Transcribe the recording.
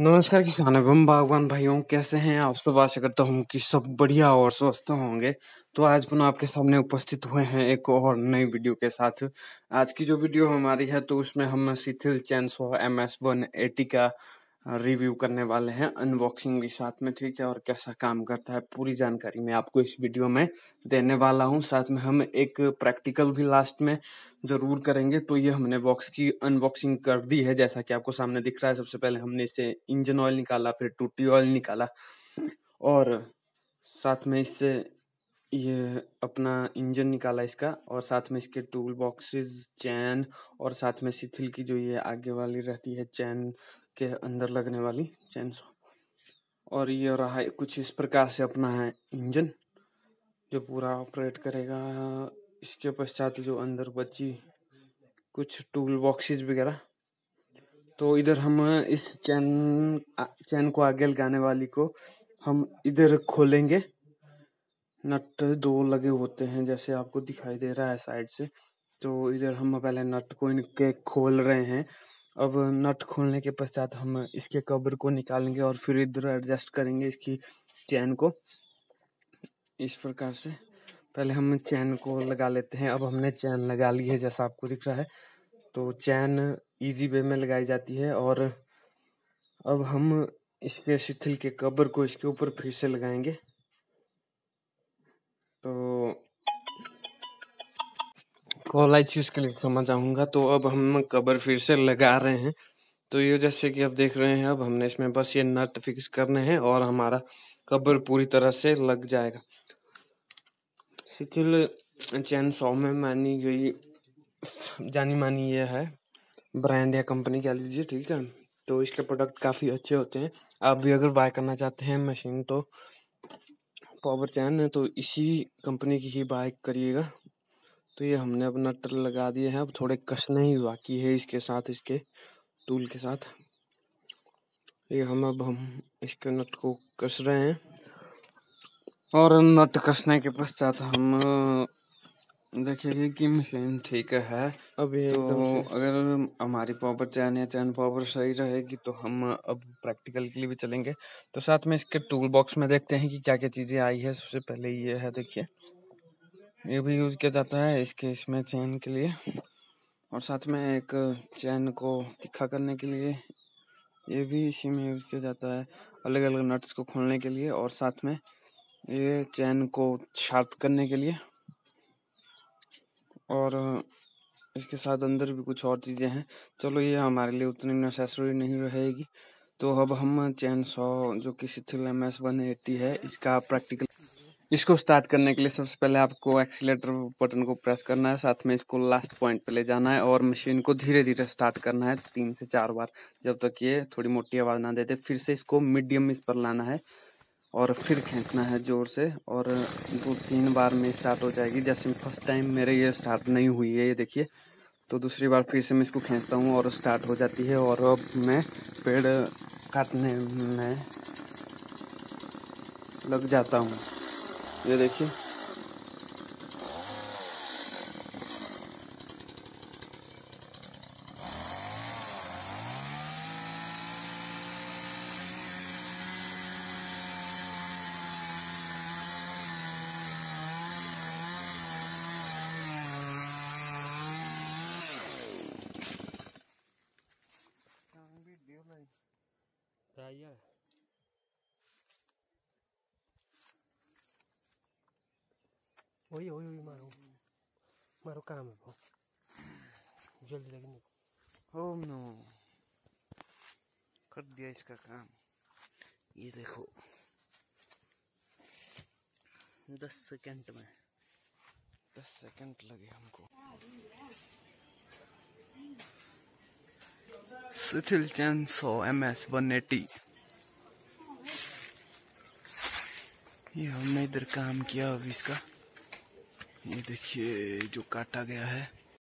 नमस्कार किसान एवं बागवान भाइयों कैसे हैं आप सब आशा करता हूँ कि सब बढ़िया और स्वस्थ होंगे तो आज पुनः आपके सामने उपस्थित हुए हैं एक और नई वीडियो के साथ आज की जो वीडियो हमारी है तो उसमें हम शिथिल चैन सो एम एस वन एटी का रिव्यू करने वाले हैं अनबॉक्सिंग भी साथ में ठीक है और कैसा काम करता है पूरी जानकारी मैं आपको इस वीडियो में देने वाला हूँ साथ में हम एक प्रैक्टिकल भी लास्ट में ज़रूर करेंगे तो ये हमने बॉक्स की अनबॉक्सिंग कर दी है जैसा कि आपको सामने दिख रहा है सबसे पहले हमने इसे इंजन ऑयल निकाला फिर टूटी ऑयल निकाला और साथ में इससे ये अपना इंजन निकाला इसका और साथ में इसके टूल बॉक्सेस चैन और साथ में शिथिल की जो ये आगे वाली रहती है चैन के अंदर लगने वाली चैन और ये रहा कुछ इस प्रकार से अपना है इंजन जो पूरा ऑपरेट करेगा इसके पश्चात जो अंदर बची कुछ टूल बॉक्सेस वगैरह तो इधर हम इस चैन चैन को आगे लगाने वाली को हम इधर खोलेंगे नट दो लगे होते हैं जैसे आपको दिखाई दे रहा है साइड से तो इधर हम पहले नट को इनके खोल रहे हैं अब नट खोलने के पश्चात हम इसके कवर को निकालेंगे और फिर इधर एडजस्ट करेंगे इसकी चैन को इस प्रकार से पहले हम चैन को लगा लेते हैं अब हमने चैन लगा ली है जैसा आपको दिख रहा है तो चैन इजी वे में लगाई जाती है और अब हम इसके शिथिल के कवर को इसके ऊपर फिर से लगाएंगे तो कोलाई चीज़ के लिए समझ चाहूँगा तो अब हम कबर फिर से लगा रहे हैं तो ये जैसे कि आप देख रहे हैं अब हमने इसमें बस ये नट फिक्स करने हैं और हमारा कबर पूरी तरह से लग जाएगा शिथिल चैन सौ में मानी गई जानी मानी ये है ब्रांड या कंपनी कह लीजिए ठीक है तो इसके प्रोडक्ट काफ़ी अच्छे होते हैं आप भी अगर बाय करना चाहते हैं मशीन तो पावर चैन है तो इसी कंपनी की ही बाइक करिएगा तो ये हमने अपना टल लगा दिया है अब थोड़े कसने ही बाकी है इसके साथ इसके टूल के साथ ये हम अब हम इसके नट को कस रहे हैं और नट कसने के पश्चात हम देखिए ये की मशीन ठीक है अब ये तो अगर हमारी पावर चैन या चैन पावर सही रहेगी तो हम अब प्रैक्टिकल के लिए भी चलेंगे तो साथ में इसके टूल बॉक्स में देखते हैं कि क्या क्या चीज़ें आई है सबसे पहले ये है देखिए ये भी यूज़ किया जाता है इसके इसमें चैन के लिए और साथ में एक चैन को तिखा करने के लिए ये भी इसी में यूज़ किया जाता है अलग अलग नट्स को खोलने के लिए और साथ में ये चैन को शार्प करने के लिए और इसके साथ अंदर भी कुछ और चीज़ें हैं चलो ये हमारे लिए उतनी नेसेसरी नहीं रहेगी तो अब हम चैन सौ जो कि शिथिल एम एस वन एट्टी है इसका प्रैक्टिकल इसको स्टार्ट करने के लिए सबसे पहले आपको एक्सीटर बटन को प्रेस करना है साथ में इसको लास्ट पॉइंट पे ले जाना है और मशीन को धीरे धीरे स्टार्ट करना है तीन से चार बार जब तक ये थोड़ी मोटी आवाज़ ना देते फिर से इसको मीडियम इस पर लाना है और फिर खींचना है ज़ोर से और दो तीन बार में स्टार्ट हो जाएगी जैसे फर्स्ट टाइम मेरे ये स्टार्ट नहीं हुई है ये देखिए तो दूसरी बार फिर से मैं इसको खींचता हूँ और स्टार्ट हो जाती है और अब मैं पेड़ काटने में लग जाता हूँ ये देखिए ड्राइयर काम है जल्दी लगने को ओम नो कर दिया इसका काम ये देखो दस सेकंड में दस सेकंड लगे हमको सुथिल चैन सौ एम एस वन एटी ये हमने इधर काम किया अब इसका ये देखिए जो काटा गया है